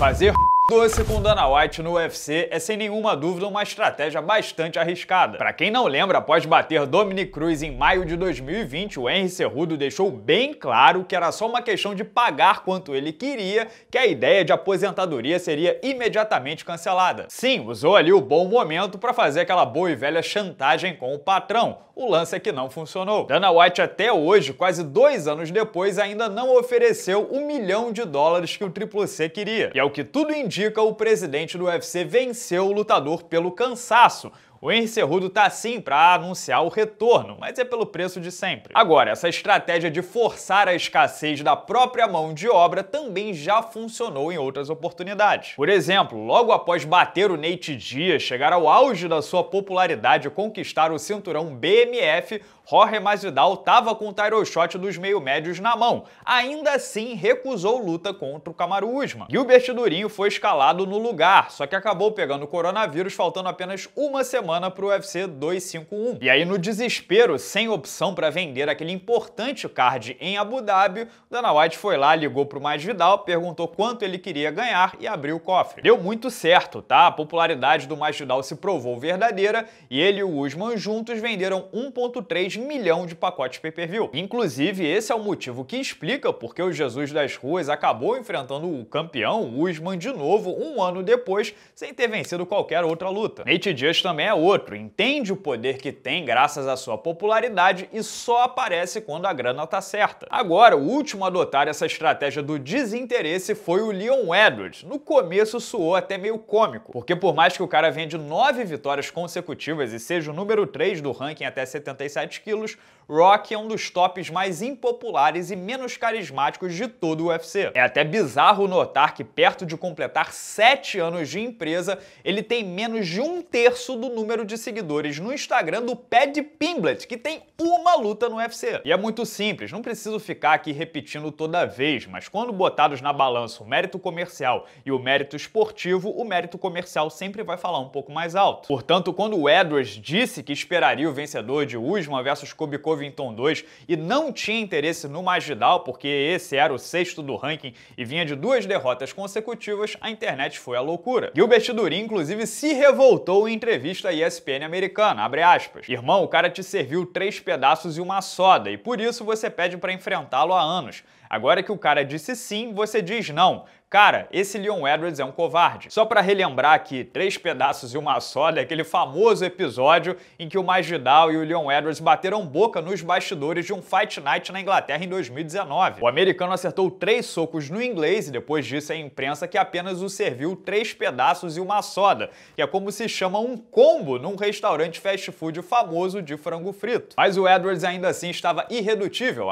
fazer Doce com Dana White no UFC é sem nenhuma dúvida uma estratégia bastante arriscada. Para quem não lembra, após bater Dominic Cruz em maio de 2020, o Henry Cerrudo deixou bem claro que era só uma questão de pagar quanto ele queria, que a ideia de aposentadoria seria imediatamente cancelada. Sim, usou ali o bom momento para fazer aquela boa e velha chantagem com o patrão. O lance é que não funcionou. Dana White até hoje, quase dois anos depois, ainda não ofereceu o um milhão de dólares que o Triple C queria. E é o que tudo indica Indica o presidente do UFC venceu o lutador pelo cansaço. O Henry Cerrudo tá sim para anunciar o retorno, mas é pelo preço de sempre. Agora, essa estratégia de forçar a escassez da própria mão de obra também já funcionou em outras oportunidades. Por exemplo, logo após bater o Nate Diaz, chegar ao auge da sua popularidade e conquistar o cinturão BMF, Jorge Masvidal estava com o title shot dos meio-médios na mão. Ainda assim, recusou luta contra o Camaruzma. Usman. Gilbert Durinho foi escalado no lugar, só que acabou pegando o coronavírus faltando apenas uma semana semana para o UFC 251. E aí, no desespero, sem opção para vender aquele importante card em Abu Dhabi, Dana White foi lá, ligou para o Vidal, perguntou quanto ele queria ganhar e abriu o cofre. Deu muito certo, tá? A popularidade do Vidal se provou verdadeira e ele e o Usman juntos venderam 1.3 milhão de pacotes pay-per-view. Inclusive, esse é o motivo que explica porque o Jesus das Ruas acabou enfrentando o campeão Usman de novo um ano depois, sem ter vencido qualquer outra luta. Nate Diaz também é outro, entende o poder que tem graças à sua popularidade e só aparece quando a grana tá certa. Agora, o último a adotar essa estratégia do desinteresse foi o Leon Edwards. No começo soou até meio cômico, porque por mais que o cara vende nove vitórias consecutivas e seja o número 3 do ranking até 77 quilos, Rock é um dos tops mais impopulares e menos carismáticos de todo o UFC. É até bizarro notar que, perto de completar 7 anos de empresa, ele tem menos de um terço do número de seguidores no Instagram do Pad Pimblett, que tem uma luta no UFC. E é muito simples, não preciso ficar aqui repetindo toda vez, mas quando botados na balança o mérito comercial e o mérito esportivo, o mérito comercial sempre vai falar um pouco mais alto. Portanto, quando o Edwards disse que esperaria o vencedor de Usman versus Kobe Covington 2 e não tinha interesse no Magidal, porque esse era o sexto do ranking e vinha de duas derrotas consecutivas, a internet foi à loucura. Gilbert Durin, inclusive, se revoltou em entrevista à ESPN americana, abre aspas. Irmão, o cara te serviu três pedaços e uma soda, e por isso você pede para enfrentá-lo há anos. Agora que o cara disse sim, você diz não. Cara, esse Leon Edwards é um covarde. Só para relembrar aqui, Três Pedaços e Uma é aquele famoso episódio em que o Masvidal e o Leon Edwards bateram boca nos bastidores de um Fight Night na Inglaterra em 2019. O americano acertou três socos no inglês e depois disse à imprensa que apenas o serviu três pedaços e uma soda, que é como se chama um combo num restaurante fast food famoso de frango frito. Mas o Edwards ainda assim estava irredutível,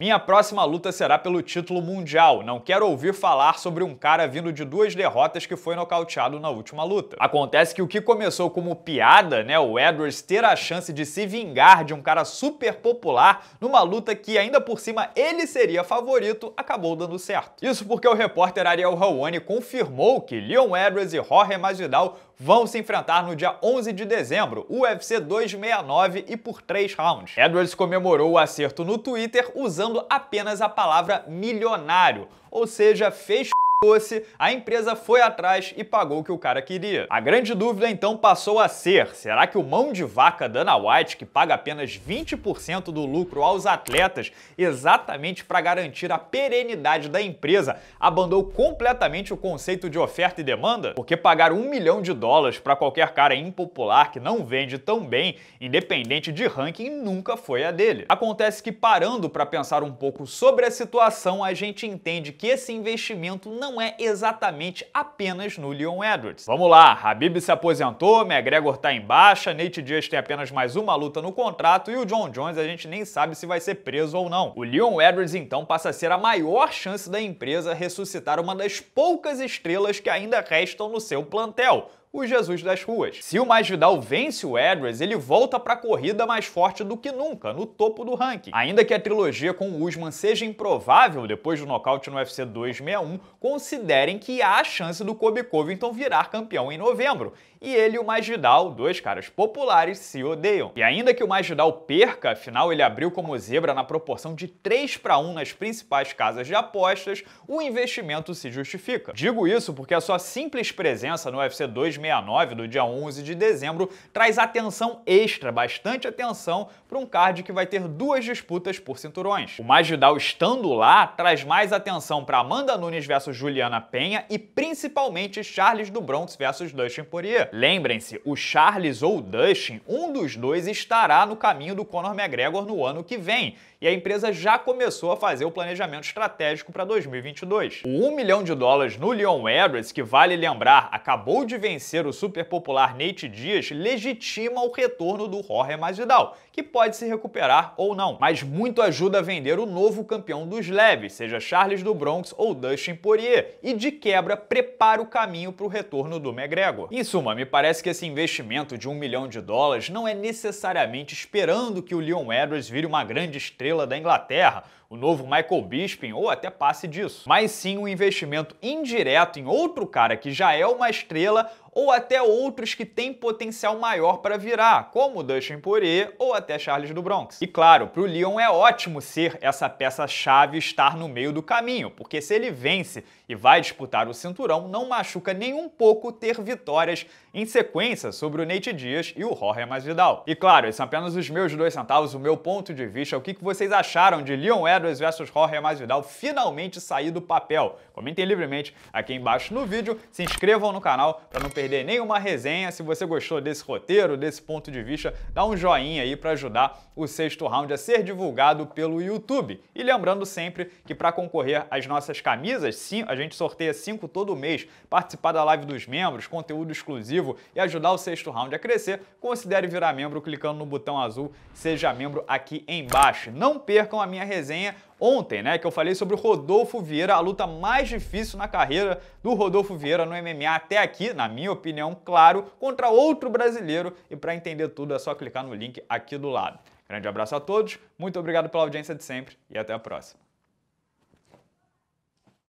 Minha próxima luta será pelo título mundial. Não quero ouvir falar sobre um cara vindo de duas derrotas que foi nocauteado na última luta. Acontece que o que começou como piada, né, o Edwards ter a chance de se vingar de um cara super popular numa luta que ainda por cima ele seria favorito, acabou dando certo. Isso porque o repórter Ariel Helwani confirmou que Leon Edwards e Jorge Masvidal vão se enfrentar no dia 11 de dezembro, UFC 269 e por três rounds. Edwards comemorou o acerto no Twitter usando apenas a palavra milionário, ou seja, fez fosse, a empresa foi atrás e pagou o que o cara queria. A grande dúvida então passou a ser: será que o mão de vaca Dana White, que paga apenas 20% do lucro aos atletas exatamente para garantir a perenidade da empresa, abandonou completamente o conceito de oferta e demanda? Porque pagar um milhão de dólares para qualquer cara impopular que não vende tão bem, independente de ranking, nunca foi a dele. Acontece que parando para pensar um pouco sobre a situação, a gente entende que esse investimento não não é exatamente apenas no Leon Edwards. Vamos lá, Habib se aposentou, McGregor tá em baixa, Nate Diaz tem apenas mais uma luta no contrato e o John Jones a gente nem sabe se vai ser preso ou não. O Leon Edwards então passa a ser a maior chance da empresa ressuscitar uma das poucas estrelas que ainda restam no seu plantel, o Jesus das ruas. Se o Masvidal vence o Edwards, ele volta para a corrida mais forte do que nunca, no topo do ranking. Ainda que a trilogia com o Usman seja improvável depois do nocaute no UFC 261, considerem que há a chance do Kobe Covington virar campeão em novembro. E ele e o Masvidal, dois caras populares, se odeiam. E ainda que o Masvidal perca, afinal ele abriu como zebra na proporção de 3 para 1 nas principais casas de apostas, o investimento se justifica. Digo isso porque a sua simples presença no UFC 2 369, do dia 11 de dezembro, traz atenção extra, bastante atenção, para um card que vai ter duas disputas por cinturões. O Magidal estando lá traz mais atenção para Amanda Nunes versus Juliana Penha e principalmente Charles do Bronx versus Dustin Poirier. Lembrem-se, o Charles ou o Dustin, um dos dois estará no caminho do Conor McGregor no ano que vem, e a empresa já começou a fazer o planejamento estratégico para 2022. O 1 milhão de dólares no Leon Edwards, que vale lembrar, acabou de vencer terceiro super popular Nate Dias legitima o retorno do Jorge Masvidal, que pode se recuperar ou não, mas muito ajuda a vender o novo campeão dos leves, seja Charles do Bronx ou Dustin Poirier, e de quebra prepara o caminho para o retorno do McGregor. Em suma, me parece que esse investimento de um milhão de dólares não é necessariamente esperando que o Leon Edwards vire uma grande estrela da Inglaterra, o novo Michael Bisping ou até passe disso, mas sim um investimento indireto em outro cara que já é uma estrela ou até outros que têm potencial maior para virar, como o Dustin Poirier ou até até Charles do Bronx. E claro, para o Leon é ótimo ser essa peça-chave estar no meio do caminho, porque se ele vence e vai disputar o cinturão, não machuca nem um pouco ter vitórias em sequência sobre o Nate Dias e o Jorge Masvidal. E claro, esses são apenas os meus dois centavos, o meu ponto de vista, o que vocês acharam de Leon Edwards versus Jorge Masvidal finalmente sair do papel. Comentem livremente aqui embaixo no vídeo, se inscrevam no canal para não perder nenhuma resenha. Se você gostou desse roteiro, desse ponto de vista, dá um joinha aí para para ajudar o sexto round a ser divulgado pelo YouTube. E lembrando sempre que para concorrer às nossas camisas, sim a gente sorteia cinco todo mês, participar da live dos membros, conteúdo exclusivo e ajudar o sexto round a crescer, considere virar membro clicando no botão azul Seja Membro aqui embaixo. Não percam a minha resenha ontem, né, que eu falei sobre o Rodolfo Vieira, a luta mais difícil na carreira do Rodolfo Vieira no MMA até aqui, na minha opinião, claro, contra outro brasileiro. E para entender tudo é só clicar no link aqui do lado. Grande abraço a todos, muito obrigado pela audiência de sempre e até a próxima.